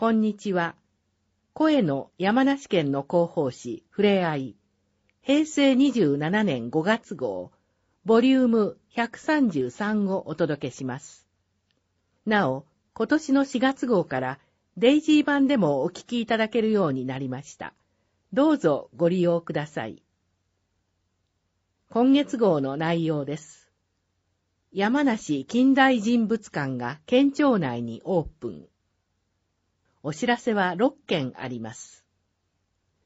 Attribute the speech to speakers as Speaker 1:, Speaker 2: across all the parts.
Speaker 1: こんにちは。声の山梨県の広報誌、ふれあい。平成27年5月号、ボリューム133をお届けします。なお、今年の4月号からデイジー版でもお聞きいただけるようになりました。どうぞご利用ください。今月号の内容です。山梨近代人物館が県庁内にオープン。お知らせは6件あります。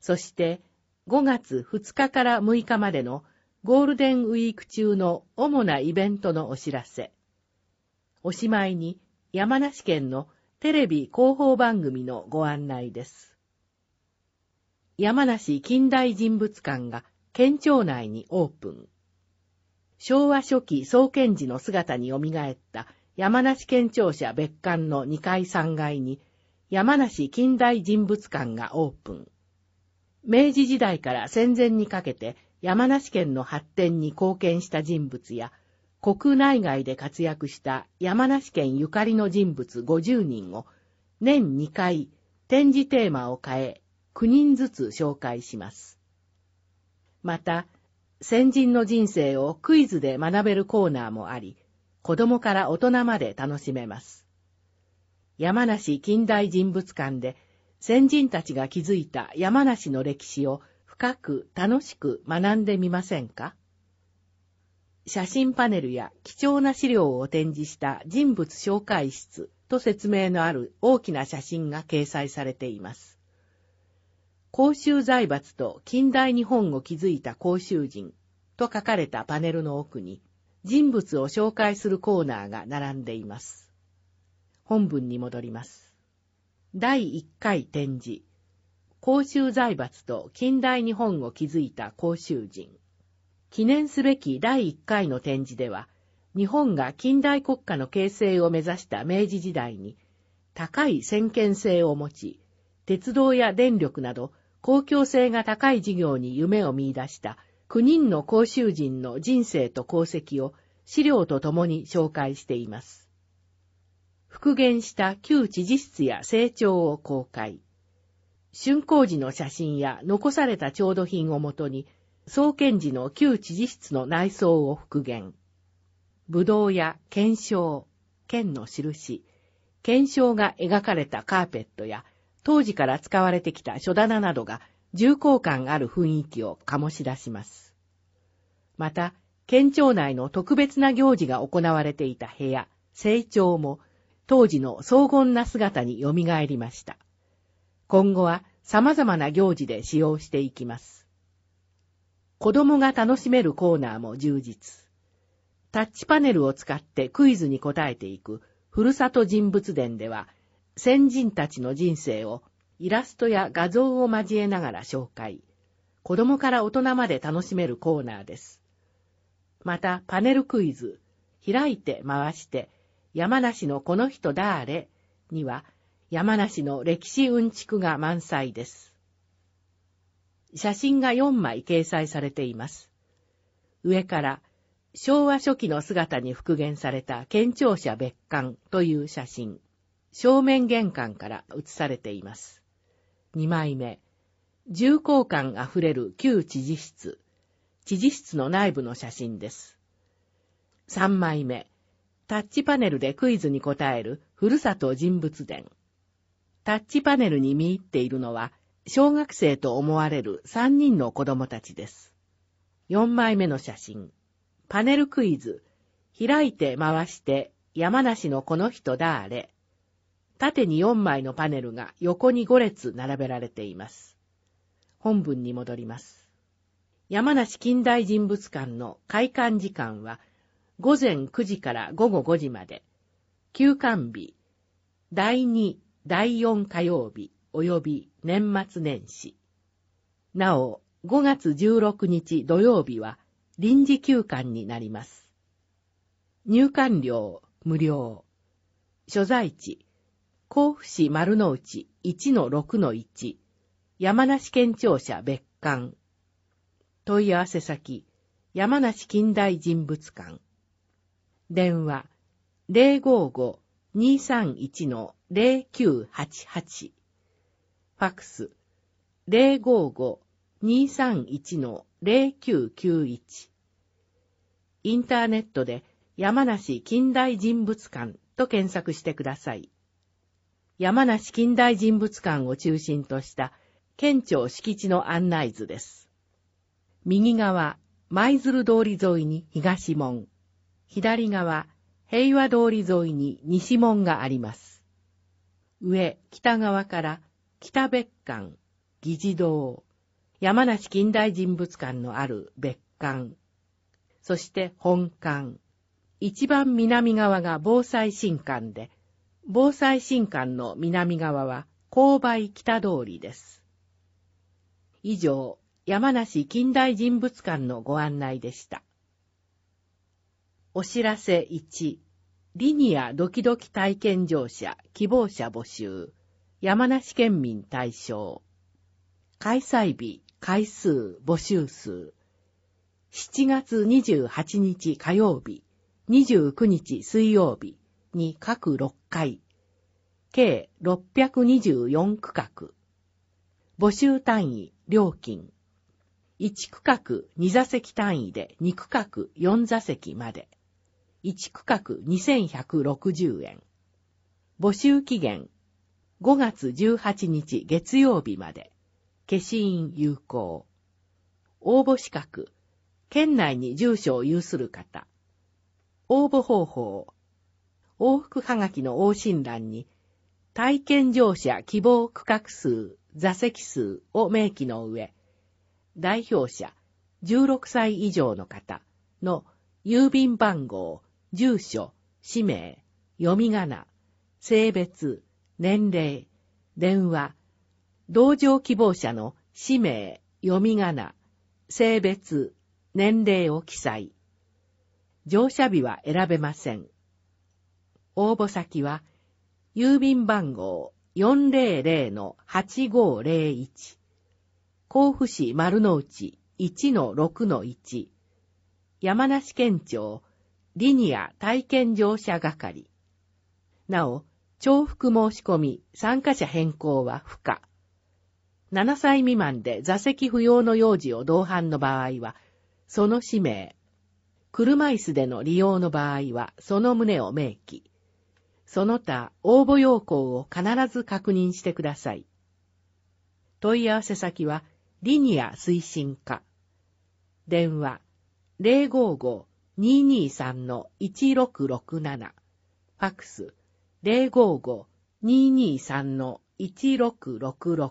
Speaker 1: そして、5月2日から6日までのゴールデンウィーク中の主なイベントのお知らせ。おしまいに山梨県のテレビ広報番組のご案内です。山梨近代人物館が県庁内にオープン。昭和初期創建時の姿によみがえった山梨県庁舎別館の2階3階に山梨近代人物館がオープン。明治時代から戦前にかけて山梨県の発展に貢献した人物や、国内外で活躍した山梨県ゆかりの人物50人を年2回展示テーマを変え9人ずつ紹介します。また、先人の人生をクイズで学べるコーナーもあり、子供から大人まで楽しめます。山梨近代人物館で先人たちが築いた山梨の歴史を深く楽しく学んでみませんか写真パネルや貴重な資料を展示した人物紹介室と説明のある大きな写真が掲載されています。公衆財閥と近代日本を築いた公衆人と書かれたパネルの奥に人物を紹介するコーナーが並んでいます。本文に戻ります。第1回展示、公衆財閥と近代日本を築いた公衆人。記念すべき第1回の展示では、日本が近代国家の形成を目指した明治時代に、高い先見性を持ち、鉄道や電力など公共性が高い事業に夢を見出した9人の公衆人の人生と功績を資料とともに紹介しています。復元した旧知事室や成長を公開。春光寺の写真や残された調度品をもとに、創建時の旧知事室の内装を復元。武道や検証、剣の印、検証が描かれたカーペットや、当時から使われてきた書棚などが重厚感ある雰囲気を醸し出します。また、県庁内の特別な行事が行われていた部屋、成長も当時の荘厳な姿によみがえりました。今後は様々な行事で使用していきます。子供が楽しめるコーナーも充実。タッチパネルを使ってクイズに答えていくふるさと人物伝では、先人たちの人生をイラストや画像を交えながら紹介。子供から大人まで楽しめるコーナーです。また、パネルクイズ、開いて回して山梨のこの人だーれには、山梨の歴史うんちくが満載です。写真が4枚掲載されています。上から、昭和初期の姿に復元された県庁舎別館という写真、正面玄関から写されています。2枚目、重厚感あふれる旧知事室、知事室の内部の写真です。3枚目、タッチパネルでクイズに答える、ふるさと人物伝。タッチパネルに見入っているのは、小学生と思われる3人の子供たちです。4枚目の写真。パネルクイズ。開いて回して、山梨のこの人だあれ。縦に4枚のパネルが横に5列並べられています。本文に戻ります。山梨近代人物館の開館時間は午前9時から午後5時まで、休館日、第2、第4火曜日、及び年末年始。なお、5月16日土曜日は臨時休館になります。入館料無料。所在地、甲府市丸の内1-6-1、山梨県庁舎別館。問い合わせ先、山梨近代人物館。電話055-231-0988ファックス055-231-0991インターネットで山梨近代人物館と検索してください。山梨近代人物館を中心とした県庁敷地の案内図です。右側、舞鶴通り沿いに東門。左側、平和通り沿いに西門があります。上、北側から、北別館、議事堂、山梨近代人物館のある別館、そして本館、一番南側が防災新館で、防災新館の南側は勾配北通りです。以上、山梨近代人物館のご案内でした。お知らせ1、リニアドキドキ体験乗車希望者募集、山梨県民対象。開催日、回数、募集数。7月28日火曜日、29日水曜日に各6回、計624区画。募集単位、料金。1区画2座席単位で2区画4座席まで。1区画2160円。募集期限5月18日月曜日まで。消印有効。応募資格。県内に住所を有する方。応募方法。往復はがきの応診欄に、体験乗車希望区画数、座席数を明記の上、代表者16歳以上の方の郵便番号住所、氏名、読み仮名、性別、年齢、電話、同乗希望者の氏名、読み仮名、性別、年齢を記載。乗車日は選べません。応募先は、郵便番号400-8501、甲府市丸の内1-6-1、山梨県庁リニア体験乗車係。なお、重複申し込み、参加者変更は不可。7歳未満で座席不要の幼児を同伴の場合は、その氏名。車椅子での利用の場合は、その旨を明記。その他、応募要項を必ず確認してください。問い合わせ先は、リニア推進課。電話、055 223-1667ファクス055-223-1666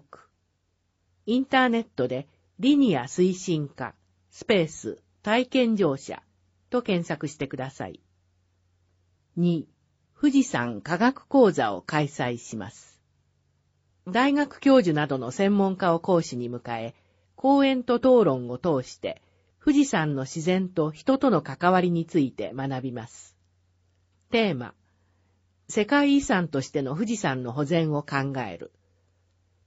Speaker 1: インターネットでリニア推進課スペース体験乗車と検索してください。2. 富士山科学講座を開催します。大学教授などの専門家を講師に迎え、講演と討論を通して、富士山の自然と人との関わりについて学びます。テーマ、世界遺産としての富士山の保全を考える。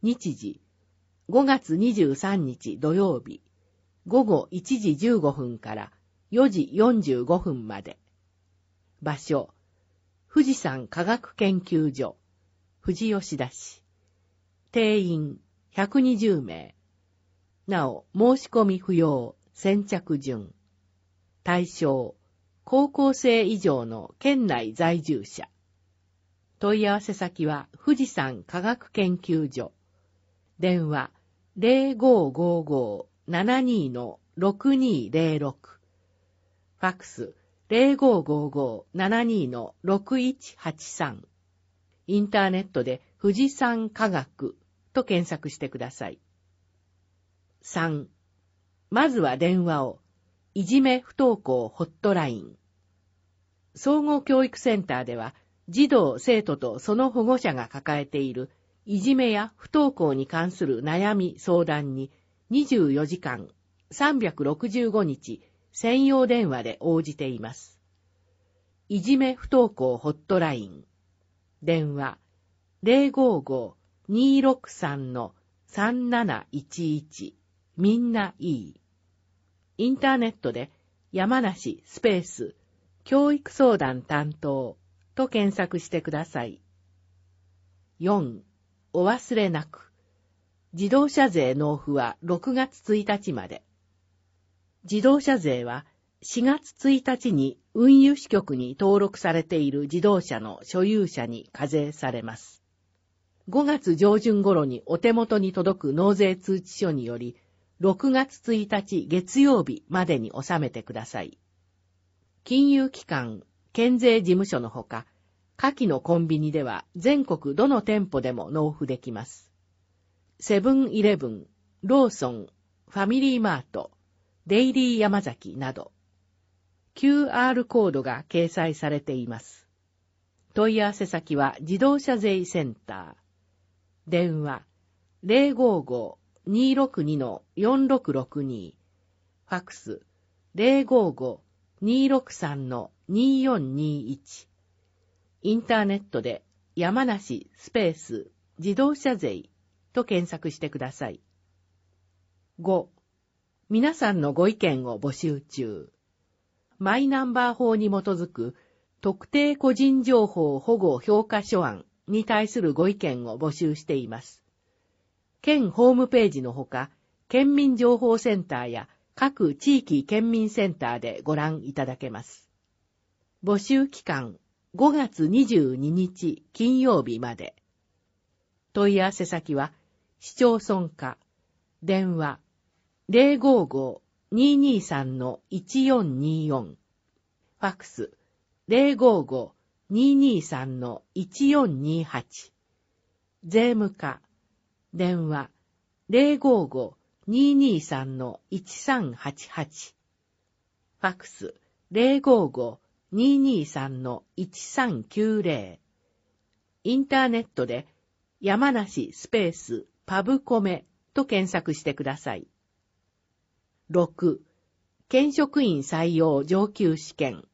Speaker 1: 日時、5月23日土曜日、午後1時15分から4時45分まで。場所、富士山科学研究所、富士吉田市。定員120名。なお、申し込み不要。先着順。対象、高校生以上の県内在住者。問い合わせ先は富士山科学研究所。電話0555-72-6206。ファックス0555-72-6183。インターネットで富士山科学と検索してください。3まずは電話を、いじめ不登校ホットライン。総合教育センターでは、児童、生徒とその保護者が抱えている、いじめや不登校に関する悩み、相談に、24時間、365日、専用電話で応じています。いじめ不登校ホットライン。電話、055-263-3711。みんないい。インターネットで山梨スペース教育相談担当と検索してください。4. お忘れなく。自動車税納付は6月1日まで。自動車税は4月1日に運輸支局に登録されている自動車の所有者に課税されます。5月上旬頃にお手元に届く納税通知書により、6月1日月曜日までに納めてください。金融機関、県税事務所のほか、下記のコンビニでは全国どの店舗でも納付できます。セブンイレブン、ローソン、ファミリーマート、デイリー山崎など、QR コードが掲載されています。問い合わせ先は自動車税センター。電話055 262-4662ファックス055-263-2421インターネットで山梨スペース自動車税と検索してください。5. 皆さんのご意見を募集中。マイナンバー法に基づく特定個人情報保護評価書案に対するご意見を募集しています。県ホームページのほか、県民情報センターや各地域県民センターでご覧いただけます。募集期間5月22日金曜日まで。問い合わせ先は、市町村課、電話055-223-1424、ファックス055-223-1428、税務課、電話055-223-1388ファックス055-223-1390インターネットで山梨スペースパブコメと検索してください。6. 県職員採用上級試験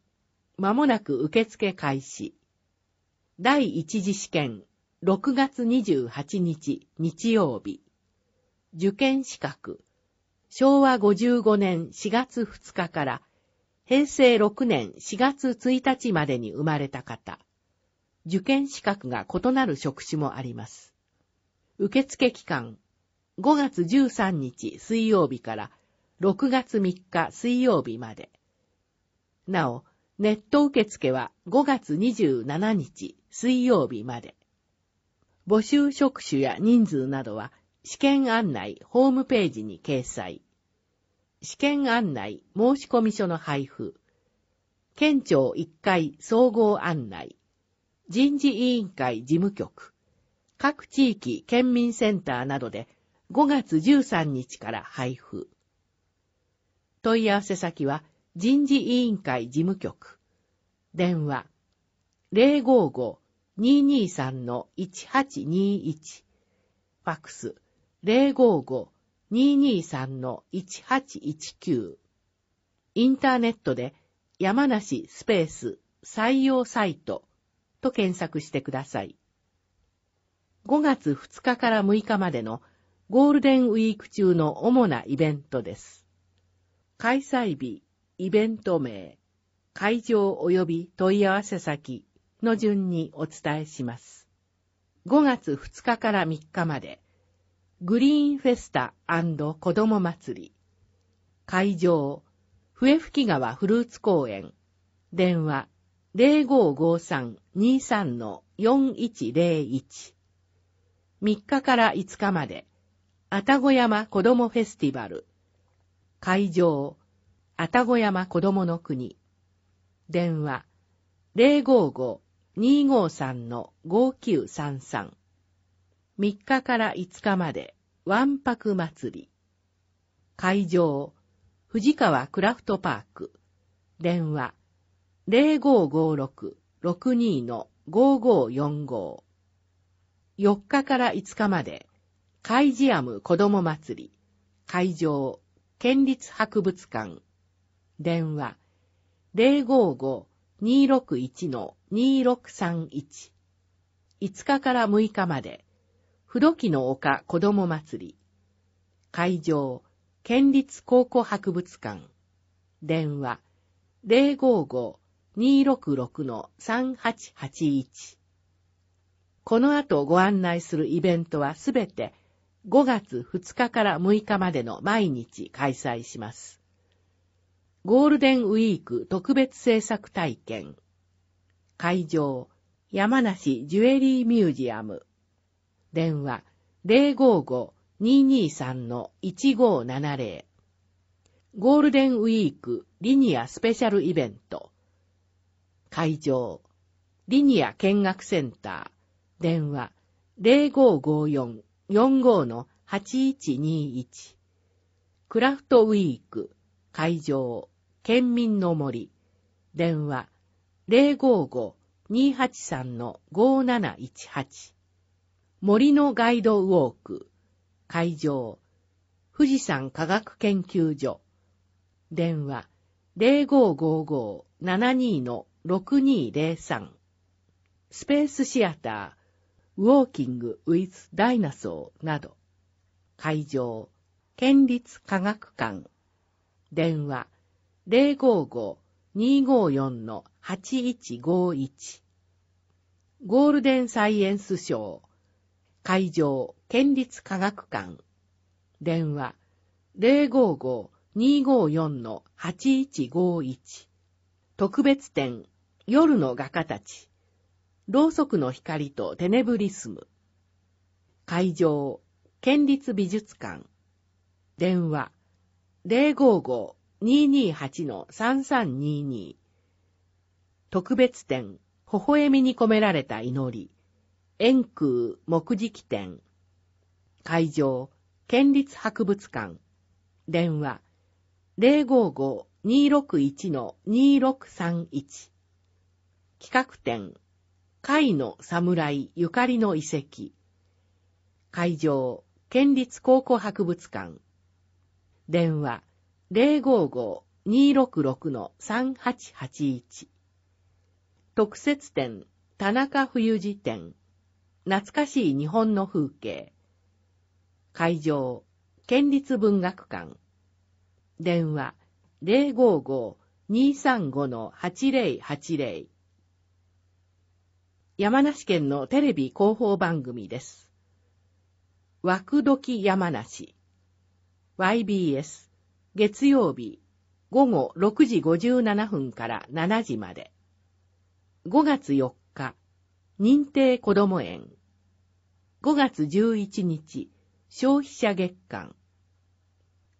Speaker 1: まもなく受付開始第一次試験6月28日日曜日受験資格昭和55年4月2日から平成6年4月1日までに生まれた方受験資格が異なる職種もあります。受付期間5月13日水曜日から6月3日水曜日まで。なお、ネット受付は5月27日水曜日まで。募集職種や人数などは、試験案内ホームページに掲載。試験案内申込書の配布。県庁1階総合案内。人事委員会事務局。各地域県民センターなどで5月13日から配布。問い合わせ先は人事委員会事務局。電話055 223-1821ファックス055-223-1819インターネットで山梨スペース採用サイトと検索してください。5月2日から6日までのゴールデンウィーク中の主なイベントです。開催日、イベント名、会場及び問い合わせ先、の順にお伝えします。5月2日から3日まで、グリーンフェスタ子供祭り、会場、笛吹川フルーツ公園、電話0553-23-4101、3日から5日まで、愛宕山子供フェスティバル、会場、愛宕山子供の国、電話、055 253-5933 3日から5日まで、ワンパク祭り。会場、藤川クラフトパーク。電話、0556-62-5545。4日から5日まで、カイジアム子供祭り。会場、県立博物館。電話、055-261-5545。2631 5日から6日まで、不土の丘子供祭り、会場、県立考古博物館、電話、055-266-3881。この後ご案内するイベントはすべて5月2日から6日までの毎日開催します。ゴールデンウィーク特別制作体験会場、山梨ジュエリーミュージアム。電話055-223-1570。ゴールデンウィークリニアスペシャルイベント。会場、リニア見学センター。電話0554-45-8121。クラフトウィーク会場、県民の森。電話055-283-5718森のガイドウォーク会場富士山科学研究所電話0555-72-6203スペースシアターウォーキングウィズダイナソーなど会場県立科学館電話055 254-8151ゴールデンサイエンス賞会場県立科学館電話055-254-8151特別展夜の画家たちろうそくの光とテネブリスム会場県立美術館電話055 228-3322特別展、微笑みに込められた祈り、円空目次記展、会場、県立博物館、電話、055-261-2631企画展、海の侍ゆかりの遺跡、会場、県立考古博物館、電話、055-266-3881特設展田中冬辞典、懐かしい日本の風景会場県立文学館電話055-235-8080山梨県のテレビ広報番組です。枠時山梨 YBS 月曜日、午後6時57分から7時まで。5月4日、認定こども園。5月11日、消費者月間。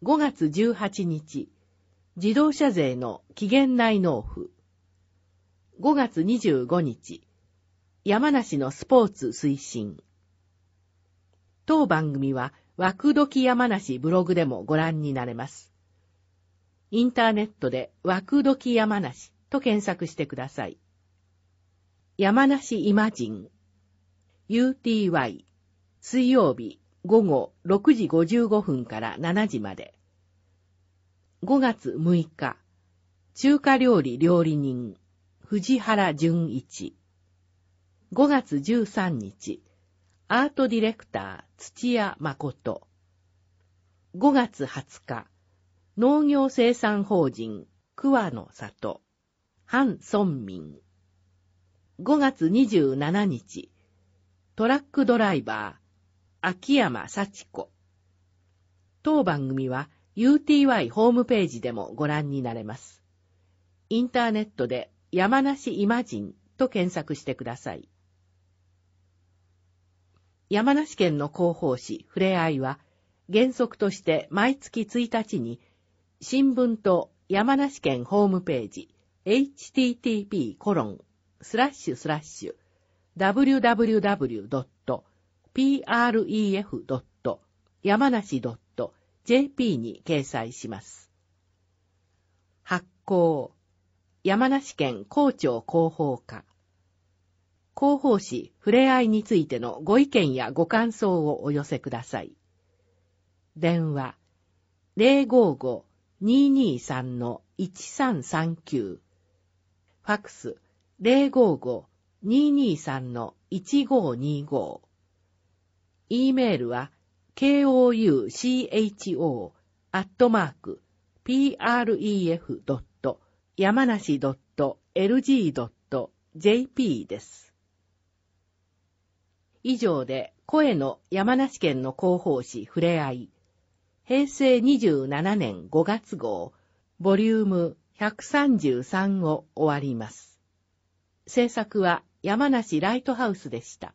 Speaker 1: 5月18日、自動車税の期限内納付。5月25日、山梨のスポーツ推進。当番組は、枠時山梨ブログでもご覧になれます。インターネットで枠時山梨と検索してください。山梨イマジン UTY 水曜日午後6時55分から7時まで5月6日中華料理料理人藤原淳一5月13日アートディレクター土屋誠5月20日農業生産法人、桑野里、半村民。5月27日、トラックドライバー、秋山幸子。当番組は UTY ホームページでもご覧になれます。インターネットで山梨イマジンと検索してください。山梨県の広報誌、ふれあいは、原則として毎月1日に新聞と山梨県ホームページ、http コロン、スラッシュスラッシュ、www.pref. 山梨 .jp に掲載します。発行、山梨県校長広報課。広報誌、ふれあいについてのご意見やご感想をお寄せください。電話、055 223-1339ファクス055-223-1525 E メールは koucho アットマーク pref. 山 .lg.jp です。以上で声の山梨県の広報誌ふれあい平成27年5月号、ボリューム133を終わります。制作は山梨ライトハウスでした。